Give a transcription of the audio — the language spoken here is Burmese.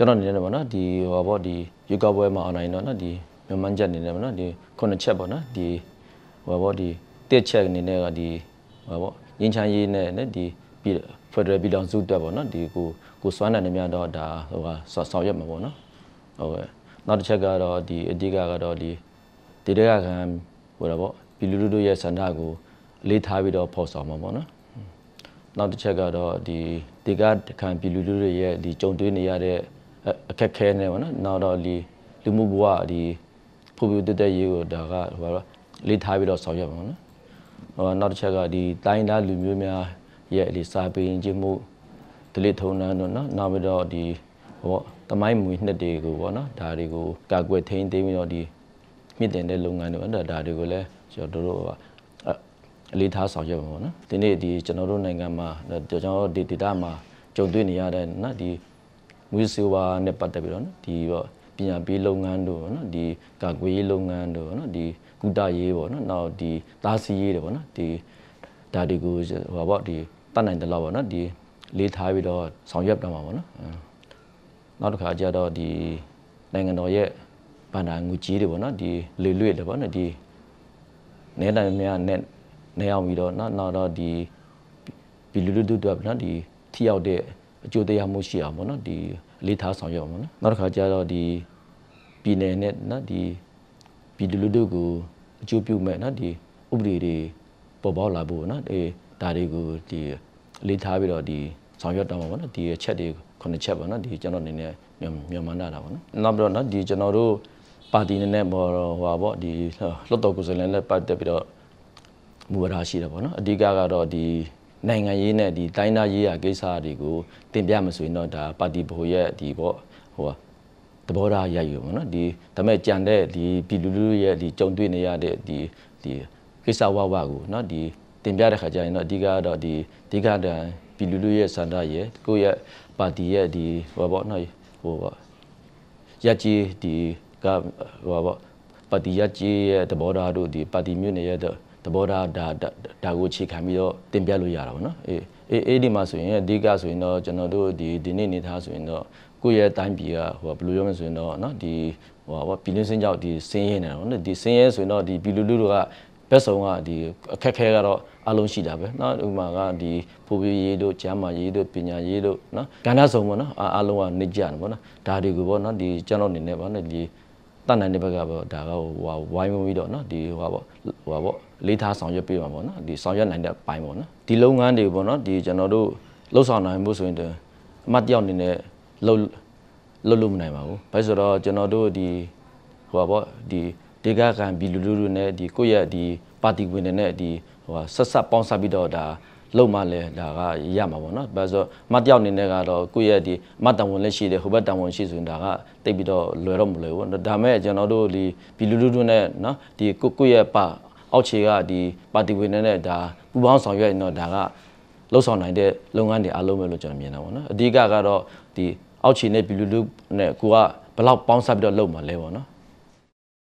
ကျွန်တော်အနေနဲ့ပေါ့နော်ဒီဟောပေါ့ဒီယူကပွဲမှာအနိုင်တော့နော်ဒီမြန်မာချက်အနေနဲ့ပေါ့နော်ဒီခုနှစ်ချက်ပေါ့နော်ဒီဟောပေါ့ဒီတစ်ချက်အနေနဲ့ကဒီဟောပေါ့ရင်းချမ်းရေးနဲ့နဲ့ဒီပြည်ဖက်ဒရယ်ပြည်တော်စုအတွက်ပေါ့နော်ဒီကိုကိုစွမ်းနိုင်နေမြတော့ဒါဟိုဟာဆောင်ရွက်မှာပေါ့နော်ဟုတ်ကဲ့နောက်တစ်ချက်ကတော့ဒီအဓိကကတော့ဒီဒေတရခံဟိုတော့ပေါ့ပြည်လူလူတို့ရဲ့ဆန္ဒကိုလေးထားပြီးတော့ဖော်ဆောင်မှာပေါ့နော် နောက်တစ်ချက်ကတော့ဒီဒေကခံပြည်လူလူတွေရဲ့ဒီကြုံတွေ့နေရတဲ့အခက်ခဲနေပေါ့နော်နောက်တော့ဒီလူမှုဘဝဒီဖွံ့ဖြိုးတက်တက်ရေးကိုဒါကဟိုကတော့လေးထားပြီးတော့ဆောင်ရွက်ပါမယ်နော်ဟိုနောက်တစ်ချက်ကဒီတိုင်းသားလူမျိုးများရဲ့ဒီစာပေရင်ချင်းမှုဒလိထုံနှန်းတို့နော်နောက်ပြီးတော့ဒီဟိုတမိုင်းမွေနှစ်တွေကိုပေါ့နော်ဒါတွေကိုကာကွယ်ထိန်းသိမ်းပြီးတော့ဒီမြင့်တင်တဲ့လုပ်ငန်းတွေအဲ့ဒါဒါတွေကိုလည်းကျွန်တော်တို့အလေးထားဆောင်ရွက်ပါမယ်နော်ဒီနေ့ဒီကျွန်တော်တို့နိုင်ငံမှာကျွန်တော်တို့ဒေတာမှာကြုံတွေ့နေရတဲ့နော်ဒီမွေးစေဝါနဲ့ပတ်သက်ပြီးတော့နော်ဒီပေါ့ပညာပေးလုပ်ငန်းတို့ပေါ့နော်ဒီကာကွယ်ရေးလုပ်ငန်းတို့ပေါ့နော်ဒီကုတရေးပေါ့နော်နောက်ဒီသားစီရေးတွေပေါ့နော်ဒီဒါတွေကိုဟိုပေါ့ဒီတတ်နိုင်တယ်လို့ပေါ့နော်ဒီလေးထားပြီးတော့ဆောင်ရွက်တော့မှာပေါ့နော်နောက်တစ်ခါကျတော့ဒီနိုင်ငံတော်ရဲ့ဘဏ္ဍာငွေကြေးတွေပေါ့နော်ဒီလေလွေ့တယ်ပေါ့နော်ဒီနေတိုင်းများနဲ့နေအောင်ပြီးတော့နော်နောက်တော့ဒီပြည်လူလူတို့တော့နော်ဒီထိရောက်တဲ့အကျိုးတရားမှုရှိအောင်ပေါ့နော်ဒီလေးထားဆောင်ရွက်အောင်ပေါ့နော်နောက်တစ်ခါကျတော့ဒီပြည်နယ်နဲ့နော်ဒီပြည်သူလူထုကိုအကျိုးပြုမဲ့နော်ဒီဥပဒေတွေပေါ်ပေါက်လာဖို့နော်အဲဒါတွေကိုဒီလေးထားပြီးတော့ဒီဆောင်ရွက်တော့မှာပေါ့နော်ဒီချက်တွေခုနှစ်ချက်ပေါ့နော်ဒီကျွန်တော်အနေနဲ့မြန်မာနာတာပေါ့နော်နောက်ပြီးတော့နော်ဒီကျွန်တော်တို့ပါတီနဲ့နဲ့ဟိုဟာပေါ့ဒီလွှတ်တော်ကိုယ်စားလှယ်နဲ့ပတ်သက်ပြီးတော့မူဝါဒရှိတယ်ပေါ့နော်အဓိကကတော့ဒီနိုင်ငံရေးနဲ့ဒီတိုင်းသားရေးရာကိစ္စတွေကိုတင်ပြမဆိုရင်တော့ဒါပါတီဘိုရဲ့ဒီပေါ့ဟိုပါသဘောထားရိုက်ရုံပေါ့နော်ဒီဒါမဲ့ကြံတဲ့ဒီပြည်လူလူရဲ့ဒီကြုံတွေ့နေရတဲ့ဒီဒီကိစ္စဝဝကိုနော်ဒီတင်ပြတဲ့ခါကျရင်တော့အဓိကကတော့ဒီအဓိကတန်ပြည်လူလူရဲ့စန္ဒရဲ့ကိုယ့်ရဲ့ပါတီရဲ့ဒီဟိုပေါ့နော်ဟိုပေါ့ရက်ကြီးဒီကဟိုပေါ့ပါတီရက်ကြီးရဲ့သဘောထားတို့ဒီပါတီမျိုးနေရဲ့ဘောထားဒါဒါကိုအခြေခံပြီးတော့တင်ပြလို့ရတာပေါ့နော်အေးအေးအေးဒီမှာဆိုရင်အဓိကဆိုရင်တော့ကျွန်တော်တို့ဒီဒီနေ့နေသားဆိုရင်တော့ကိုယ့်ရဲ့အတိုင်းပြည်ကဟိုဘယ်လိုပြောမလဲဆိုရင်တော့နော်ဒီဟိုဟာပြည်လင်းစင်းကြောက်ဒီစင်းရဲနေတာပေါ့နော်ဒီစင်းရဲဆိုရင်တော့ဒီပြည်လူလူတို့ကဘက်ဆောင်ကဒီအခက်ခဲကတော့အလုံးရှိတာပဲเนาะဥမာကဒီဖိုးပြရေးတို့ကျမ်းမာရေးတို့ပညာရေးတို့เนาะကဏ္ဍဆောင်ပေါ့เนาะအလုံးကနေကြတယ်ပေါ့เนาะဒါတွေကိုပေါ့เนาะဒီကျွန်တော်အနေနဲ့ပေါ့เนาะဒီတတ်နိုင်တဲ့ဘက်ကပေါ့ဒါကဟိုဝိုင်းပြီးတော့နော်ဒီဟိုပေါ့ဟိုပေါ့လေးထားဆောင်ရွက်ပေးမှာပေါ့နော်ဒီဆောင်ရွက်နိုင်တဲ့ပိုင်းပေါ့နော်ဒီလုပ်ငန်းတွေပေါ့နော်ဒီကျွန်တော်တို့လှုပ်ဆောင်နိုင်မှုဆိုရင်အမတ်တယောက်အနေနဲ့လှုပ်လှုပ်လို့မနိုင်ပါဘူးဘာလို့ဆိုတော့ကျွန်တော်တို့ဒီဟိုပေါ့ဒီဒေဂကံဘီလူလူလူနဲ့ဒီကိုယ့်ရဲ့ဒီပါတီဝင်တွေနဲ့ဒီဟိုဆက်ဆက်ပေါင်းစပ်ပြီးတော့ဒါလုံမှလည်းဒါကရမှာပေါ့နော်။ဘာလို့ဆိုမတယောက်အနေနဲ့ကတော့ကိုယ့်ရဲ့ဒီမတန်ဝန်လက်ရှိတယ်ဟိုဘက်တန်ဝန်ရှိဆိုရင်ဒါကတိတ်ပြီးတော့လွယ်တော့မလွယ်ဘူး။ဒါမဲ့ကျွန်တော်တို့ဒီဒီလူလူတို့နဲ့နော်ဒီကိုကိုယ့်ရဲ့ပါအောက်ခြေကဒီပါတီဝင်နဲ့ဒါပူပေါင်းဆောင်ရွက်ရင်တော့ဒါကလှုပ်ဆောင်နိုင်တဲ့လုပ်ငန်းတွေအားလုံးပဲလို့ကျွန်တော်မြင်တာပေါ့နော်။အဓိကကတော့ဒီအောက်ခြေနဲ့ပြည်လူလူနဲ့ကိုကဘလောက်ပေါင်းစပ်ပြီးတော့လုပ်မှာလဲပေါ့နော်။